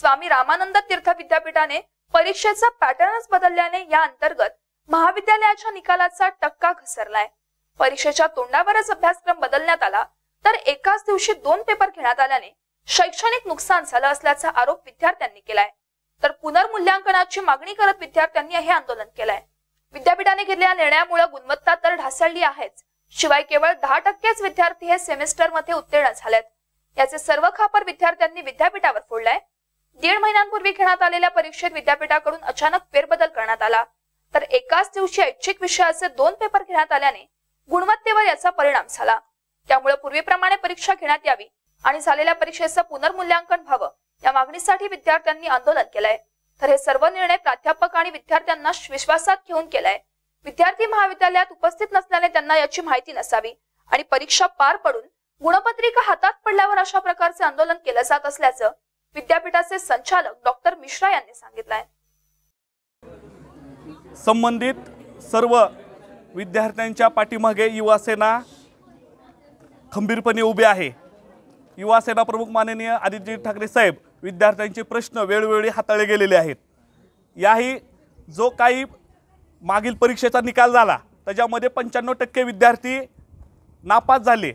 स्वामी रामानंद तीर्थ विद्यापीठाने परीक्षेचा पॅटर्नच बदलल्याने या अंतर्गत महाविद्यालयाच्या निकालाचा टक्का घसरलाय परीक्षेच्या तोंडावरच अभ्यासक्रम बदलण्यात आला तर एकाच दिवशी दोन पेपर घेण्यात आल्याने शैक्षणिक नुकसान झालं असल्याचा आरोप विद्यार्थ्यांनी केलाय तर पुनर्मूल्यांकनाची मागणी करत विद्यार्थ्यांनी हे आंदोलन केलंय विद्यापीठाने घेतलेल्या निर्णयामुळे गुणवत्ता तर ढासळली आहेच शिवाय केवळ दहा टक्केच विद्यार्थी हे सेमेस्टर मध्ये उत्तीर्ण झालेत याचे सर्व खापर विद्यार्थ्यांनी विद्यापीठावर फोडलाय दीड महिन्यांपूर्वी घेण्यात आलेल्या परीक्षेत विद्यापीठाकडून अचानक फेरबदल करण्यात आला तर एकाच दिवशी ऐच्छिक विषयाचे दोन पेपर घेण्यात आल्याने गुणवत्तेवर याचा परिणाम झाला त्यामुळे पूर्वीप्रमाणे परीक्षा घेण्यात यावी आणि झालेल्या परीक्षेचं पुनर्मूल्यांकन व्हावं या मागणीसाठी विद्यार्थ्यांनी आंदोलन केलंय तर हे सर्व निर्णय प्राध्यापक आणि विद्यार्थ्यांना विश्वासात घेऊन केलाय विद्यार्थी महाविद्यालयात उपस्थित नसल्याने त्यांना याची माहिती नसावी आणि परीक्षा पार पडून गुणपत्रिका हातात पडल्यावर अशा प्रकारचे आंदोलन केलं जात असल्याचं विद्यापीठाचे संचालक डॉक्टर मिश्रा यांनी सांगितलंय संबंधित सर्व विद्यार्थ्यांच्या पाठीमागे युवासेना खंबीरपणे उभी आहे युवासेना प्रमुख माननीय आदित्य ठाकरे साहेब विद्यार्थ्यांचे प्रश्न वेळोवेळी हाताळले गेलेले आहेत याही जो काही मागील परीक्षेचा निकाल झाला त्याच्यामध्ये पंच्याण्णव टक्के विद्यार्थी नापास झाले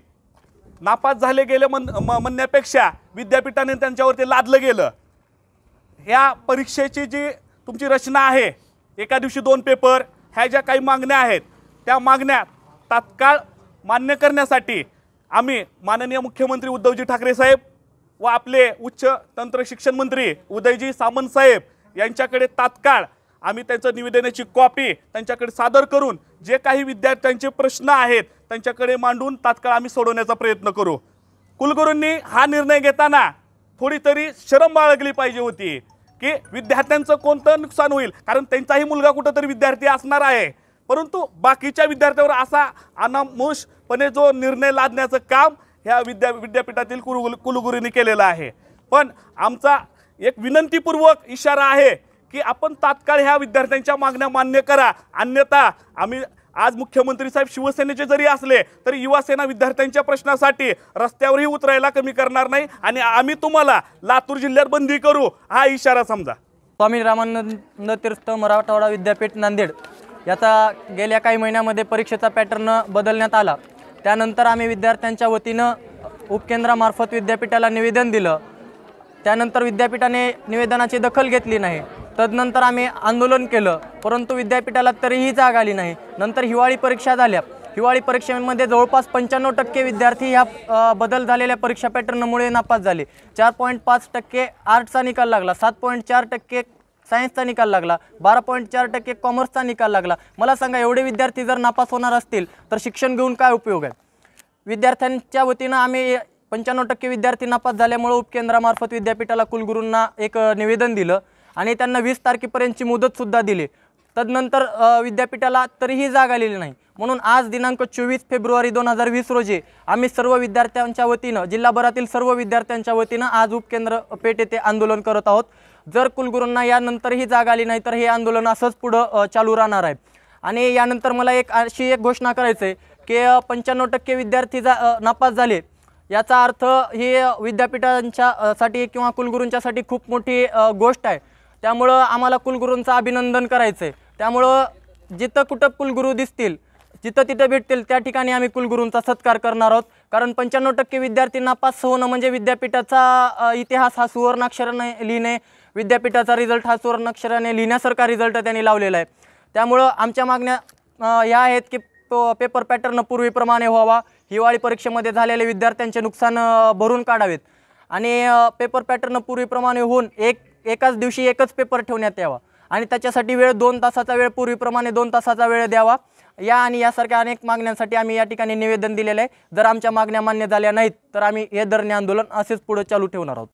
नापास झाले गेले म्हण म्हणण्यापेक्षा विद्यापीठाने त्यांच्यावरती लादलं गेलं ह्या परीक्षेची जी तुमची रचना आहे एका दिवशी दोन पेपर ह्या ज्या काही मागण्या आहेत त्या मागण्या तात्काळ मान्य करण्यासाठी आम्ही माननीय मुख्यमंत्री उद्धवजी ठाकरे साहेब व आपले उच्च तंत्र शिक्षण मंत्री उदयजी सामंत साहेब यांच्याकडे तात्काळ आम्ही त्यांचं निवेदनाची कॉपी त्यांच्याकडे सादर करून जे काही विद्यार्थ्यांचे प्रश्न आहेत त्यांच्याकडे मांडून तात्काळ आम्ही सोडवण्याचा प्रयत्न करू कुलगुरूंनी हा निर्णय घेताना थोडी तरी शरम बाळगली पाहिजे होती की विद्यार्थ्यांचं कोणतं नुकसान होईल कारण त्यांचाही मुलगा कुठंतरी विद्यार्थी असणार आहे परंतु बाकीच्या विद्यार्थ्यावर असा अनामुषपणे जो निर्णय लादण्याचं काम ह्या विद्या विद्यापीठातील कुलगुरूंनी केलेलं आहे पण आमचा एक विनंतीपूर्वक इशारा आहे की आपण तात्काळ ह्या विद्यार्थ्यांच्या मागण्या मान्य करा अन्यथा आम्ही आज मुख्यमंत्री साहेब शिवसेनेचे जरी असले तरी युवासेना विद्यार्थ्यांच्या प्रश्नासाठी रस्त्यावरही उतरायला कमी करणार नाही आणि आम्ही तुम्हाला लातूर जिल्ह्यात बंदी करू हा इशारा समजा स्वामी रामानंद तीर्थ मराठवाडा विद्यापीठ नांदेड याचा गेल्या काही महिन्यामध्ये परीक्षेचा पॅटर्न बदलण्यात आला त्यानंतर आम्ही विद्यार्थ्यांच्या वतीनं उपकेंद्रामार्फत विद्यापीठाला निवेदन दिलं त्यानंतर विद्यापीठाने निवेदनाची दखल घेतली नाही तदनंतर आम्ही आंदोलन केलं परंतु विद्यापीठाला तरीही जाग आली नाही नंतर हिवाळी परीक्षा झाल्या हिवाळी परीक्षेमध्ये जवळपास पंच्याण्णव टक्के विद्यार्थी ह्या बदल झालेल्या परीक्षा पॅटर्नमुळे नापास झाले चार पॉईंट पाच टक्के आर्टचा निकाल लागला सात पॉईंट चार टक्के सायन्सचा निकाल लागला बारा पॉईंट चार टक्के कॉमर्सचा निकाल लागला मला सांगा एवढे विद्यार्थी जर नापास होणार असतील तर शिक्षण घेऊन काय उपयोग आहे विद्यार्थ्यांच्या वतीनं आम्ही पंच्याण्णव टक्के विद्यार्थी नापास झाल्यामुळे उपकेंद्रामार्फत विद्यापीठाला कुलगुरूंना एक निवेदन दिलं आणि त्यांना वीस तारखेपर्यंतची मुदतसुद्धा दिली तदनंतर विद्यापीठाला तरीही जाग आलेली नाही म्हणून आज दिनांक चोवीस फेब्रुवारी दोन हजार वीस रोजी आम्ही सर्व विद्यार्थ्यांच्या वतीनं जिल्हाभरातील सर्व विद्यार्थ्यांच्या वतीनं आज उपकेंद्र पेठ येथे आंदोलन करत आहोत जर कुलगुरूंना यानंतरही जाग आली नाही तर हे आंदोलन असंच पुढं चालू राहणार आहे आणि यानंतर मला एक अशी एक घोषणा करायचं आहे की पंच्याण्णव टक्के विद्यार्थी जा नापास झाले याचा अर्थ हे विद्यापीठांच्या साठी किंवा कुलगुरूंच्यासाठी खूप मोठी गोष्ट आहे त्यामुळं आम्हाला कुलगुरूंचं अभिनंदन करायचं आहे त्यामुळं जिथं कुठं कुलगुरू दिसतील जिथं तिथं भेटतील त्या ठिकाणी आम्ही कुलगुरूंचा सत्कार करणार आहोत कारण पंच्याण्णव टक्के विद्यार्थ्यांना पास होणं म्हणजे विद्यापीठाचा इतिहास हा सुवर्णाक्षराने लिहिणे विद्यापीठाचा रिझल्ट हा सुवर्णाक्षराने लिहिण्यासारखा रिझल्ट त्यांनी लावलेला आहे त्यामुळं आमच्या मागण्या या आहेत की पेपर पॅटर्न पूर्वीप्रमाणे व्हावा हिवाळी परीक्षेमध्ये झालेले विद्यार्थ्यांचे नुकसान भरून काढावेत आणि पेपर पॅटर्न पूर्वीप्रमाणे होऊन एक एकाच दिवशी एकच पेपर ठेवण्यात यावा आणि त्याच्यासाठी वेळ दोन तासाचा वेळ पूर्वीप्रमाणे दोन तासाचा वेळ द्यावा या आणि यासारख्या अनेक मागण्यांसाठी आम्ही या ठिकाणी निवेदन दिलेलं आहे जर आमच्या मागण्या मान्य झाल्या नाहीत तर आम्ही हे धरणे आंदोलन असेच पुढे चालू ठेवणार आहोत